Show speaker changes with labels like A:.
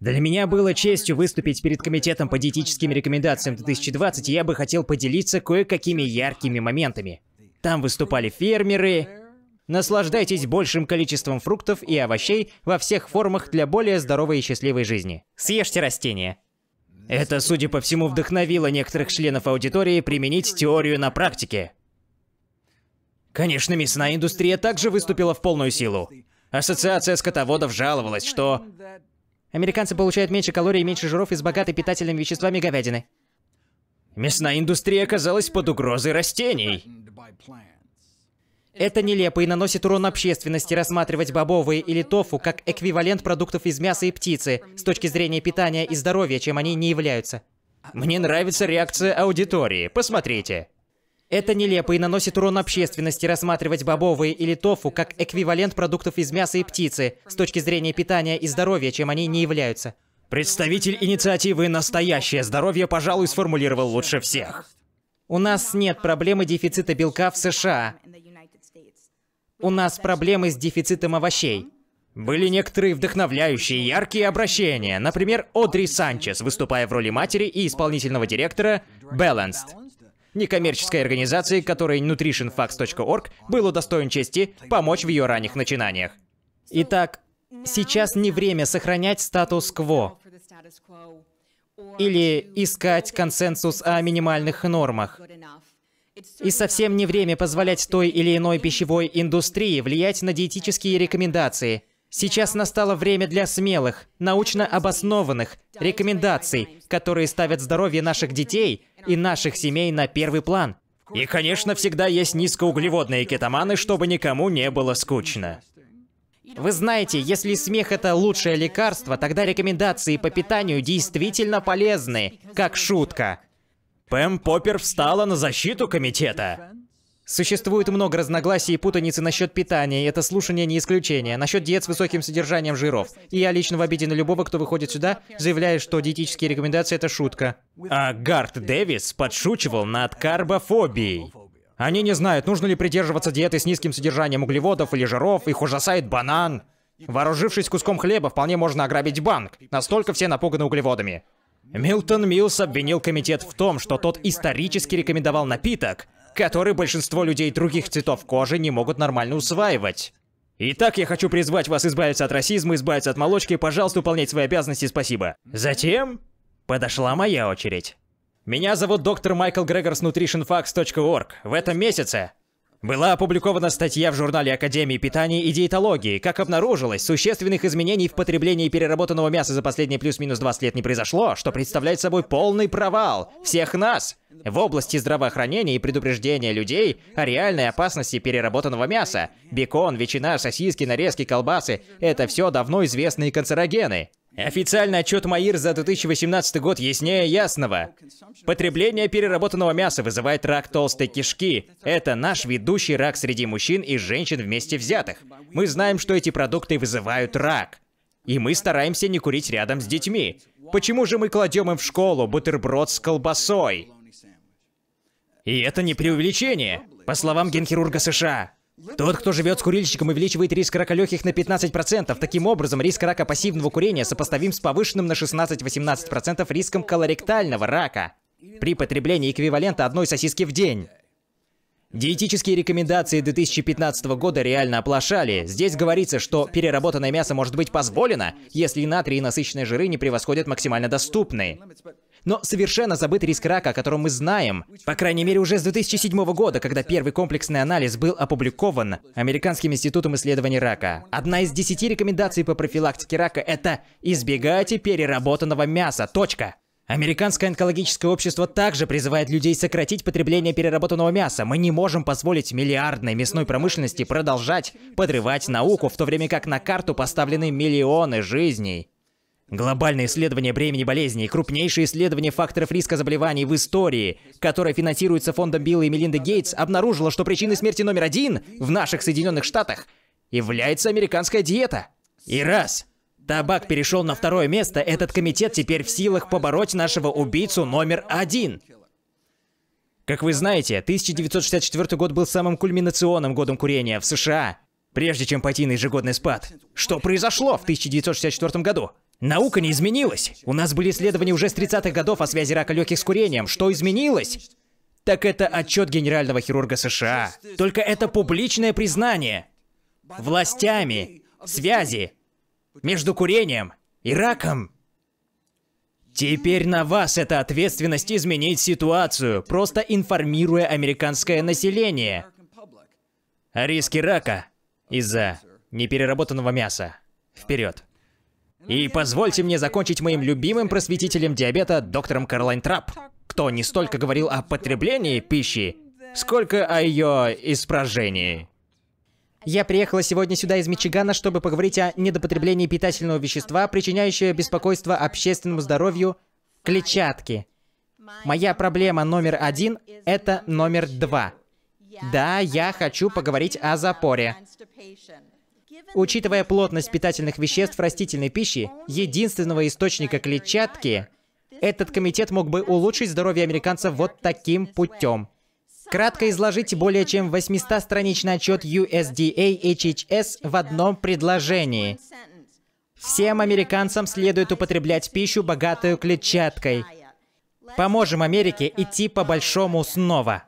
A: Для меня было честью выступить перед Комитетом по диетическим рекомендациям 2020, и я бы хотел поделиться кое-какими яркими моментами. Там выступали фермеры. Наслаждайтесь большим количеством фруктов и овощей во всех формах для более здоровой и счастливой жизни. Съешьте растения. Это, судя по всему, вдохновило некоторых членов аудитории применить теорию на практике. Конечно, мясная индустрия также выступила в полную силу. Ассоциация скотоводов жаловалась, что Американцы получают меньше калорий и меньше жиров из богатой питательными веществами говядины. Мясная индустрия оказалась под угрозой растений. Это нелепо и наносит урон общественности рассматривать бобовые или тофу как эквивалент продуктов из мяса и птицы с точки зрения питания и здоровья, чем они не являются. Мне нравится реакция аудитории. Посмотрите. Это нелепо и наносит урон общественности рассматривать бобовые или тофу как эквивалент продуктов из мяса и птицы с точки зрения питания и здоровья, чем они не являются. Представитель инициативы «Настоящее здоровье», пожалуй, сформулировал лучше всех. У нас нет проблемы дефицита белка в США. У нас проблемы с дефицитом овощей. Были некоторые вдохновляющие яркие обращения. Например, Одри Санчес, выступая в роли матери и исполнительного директора Balanced некоммерческой организации, которой nutritionfacts.org был удостоен чести помочь в ее ранних начинаниях. Итак, сейчас не время сохранять статус-кво или искать консенсус о минимальных нормах. И совсем не время позволять той или иной пищевой индустрии влиять на диетические рекомендации – Сейчас настало время для смелых, научно обоснованных рекомендаций, которые ставят здоровье наших детей и наших семей на первый план. И, конечно, всегда есть низкоуглеводные кетоманы, чтобы никому не было скучно. Вы знаете, если смех это лучшее лекарство, тогда рекомендации по питанию действительно полезны, как шутка. Пэм Поппер встала на защиту комитета. Существует много разногласий и путаницы насчет питания, и это слушание не исключение. Насчет диет с высоким содержанием жиров. И я лично в обиде на любого, кто выходит сюда, заявляя, что диетические рекомендации — это шутка. А Гарт Дэвис подшучивал над карбофобией. Они не знают, нужно ли придерживаться диеты с низким содержанием углеводов или жиров, их ужасает банан. Вооружившись куском хлеба, вполне можно ограбить банк. Настолько все напуганы углеводами. Милтон Милс обвинил комитет в том, что тот исторически рекомендовал напиток, который большинство людей других цветов кожи не могут нормально усваивать. Итак, я хочу призвать вас избавиться от расизма, избавиться от молочки, пожалуйста, выполнять свои обязанности, спасибо. Затем подошла моя очередь. Меня зовут доктор Майкл Грегорс Nutritionfacts.org. В этом месяце была опубликована статья в журнале Академии питания и диетологии. Как обнаружилось, существенных изменений в потреблении переработанного мяса за последние плюс-минус 20 лет не произошло, что представляет собой полный провал всех нас в области здравоохранения и предупреждения людей о реальной опасности переработанного мяса. Бекон, ветчина, сосиски, нарезки, колбасы – это все давно известные канцерогены. Официальный отчет МАИР за 2018 год яснее ясного. Потребление переработанного мяса вызывает рак толстой кишки. Это наш ведущий рак среди мужчин и женщин вместе взятых. Мы знаем, что эти продукты вызывают рак. И мы стараемся не курить рядом с детьми. Почему же мы кладем им в школу бутерброд с колбасой? И это не преувеличение. По словам генхирурга США, тот, кто живет с курильщиком, увеличивает риск рака легких на 15%. Таким образом, риск рака пассивного курения сопоставим с повышенным на 16-18% риском колоректального рака при потреблении эквивалента одной сосиски в день. Диетические рекомендации 2015 года реально оплошали. Здесь говорится, что переработанное мясо может быть позволено, если натрий и насыщенные жиры не превосходят максимально доступные но совершенно забыт риск рака, о котором мы знаем. По крайней мере, уже с 2007 года, когда первый комплексный анализ был опубликован Американским институтом исследований рака. Одна из десяти рекомендаций по профилактике рака – это «избегайте переработанного мяса». Точка. Американское онкологическое общество также призывает людей сократить потребление переработанного мяса. Мы не можем позволить миллиардной мясной промышленности продолжать подрывать науку, в то время как на карту поставлены миллионы жизней. Глобальное исследование бремени болезней – крупнейшее исследование факторов риска заболеваний в истории, которое финансируется фондом Билла и Мелинды Гейтс, обнаружило, что причиной смерти номер один в наших Соединенных Штатах является американская диета. И раз табак перешел на второе место, этот комитет теперь в силах побороть нашего убийцу номер один. Как вы знаете, 1964 год был самым кульминационным годом курения в США, прежде чем пойти на ежегодный спад. Что произошло в 1964 году? Наука не изменилась. У нас были исследования уже с 30-х годов о связи рака легких с курением. Что изменилось? Так это отчет генерального хирурга США. Только это публичное признание властями связи между курением и раком. Теперь на вас эта ответственность изменить ситуацию, просто информируя американское население о риске рака из-за непереработанного мяса. Вперед! И позвольте мне закончить моим любимым просветителем диабета доктором Карлайн Трап, кто не столько говорил о потреблении пищи, сколько о ее испражении. Я приехала сегодня сюда из Мичигана, чтобы поговорить о недопотреблении питательного вещества, причиняющего беспокойство общественному здоровью клетчатки. Моя проблема номер один – это номер два. Да, я хочу поговорить о запоре. Учитывая плотность питательных веществ в растительной пищи, единственного источника клетчатки, этот комитет мог бы улучшить здоровье американцев вот таким путем. Кратко изложить более чем 800-страничный отчет USDA HHS в одном предложении. Всем американцам следует употреблять пищу, богатую клетчаткой. Поможем Америке идти по большому снова.